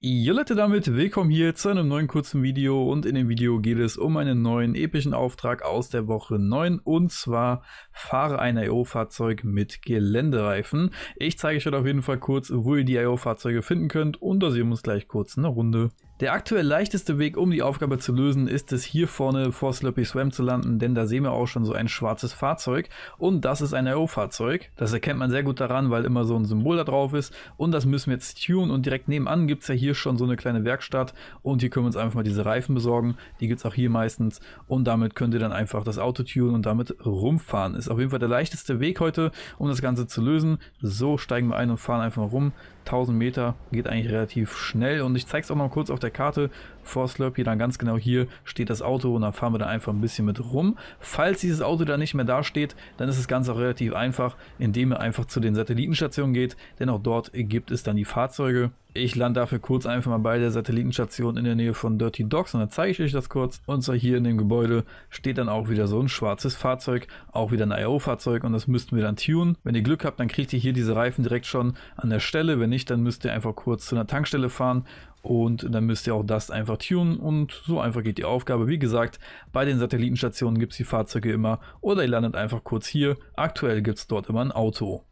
Jo Leute damit, willkommen hier zu einem neuen kurzen Video und in dem Video geht es um einen neuen epischen Auftrag aus der Woche 9 und zwar fahre ein IO-Fahrzeug mit Geländereifen. Ich zeige euch heute auf jeden Fall kurz, wo ihr die IO-Fahrzeuge finden könnt und da sehen wir uns gleich kurz eine Runde. Der aktuell leichteste Weg, um die Aufgabe zu lösen, ist es hier vorne vor Sloppy Swam zu landen, denn da sehen wir auch schon so ein schwarzes Fahrzeug und das ist ein RO-Fahrzeug. Das erkennt man sehr gut daran, weil immer so ein Symbol da drauf ist und das müssen wir jetzt tunen und direkt nebenan gibt es ja hier schon so eine kleine Werkstatt und hier können wir uns einfach mal diese Reifen besorgen, die gibt es auch hier meistens und damit könnt ihr dann einfach das Auto tunen und damit rumfahren. Ist auf jeden Fall der leichteste Weg heute, um das Ganze zu lösen. So steigen wir ein und fahren einfach mal rum. 1000 Meter geht eigentlich relativ schnell und ich zeige es auch noch kurz auf der der Karte vor Slurpy dann ganz genau hier steht das Auto und dann fahren wir da einfach ein bisschen mit rum. Falls dieses Auto dann nicht mehr da steht, dann ist das Ganze auch relativ einfach, indem ihr einfach zu den Satellitenstationen geht, denn auch dort gibt es dann die Fahrzeuge ich lande dafür kurz einfach mal bei der Satellitenstation in der Nähe von Dirty Dogs und dann zeige ich euch das kurz. Und zwar hier in dem Gebäude steht dann auch wieder so ein schwarzes Fahrzeug, auch wieder ein IO-Fahrzeug und das müssten wir dann tunen. Wenn ihr Glück habt, dann kriegt ihr hier diese Reifen direkt schon an der Stelle. Wenn nicht, dann müsst ihr einfach kurz zu einer Tankstelle fahren und dann müsst ihr auch das einfach tunen und so einfach geht die Aufgabe. Wie gesagt, bei den Satellitenstationen gibt es die Fahrzeuge immer oder ihr landet einfach kurz hier. Aktuell gibt es dort immer ein Auto.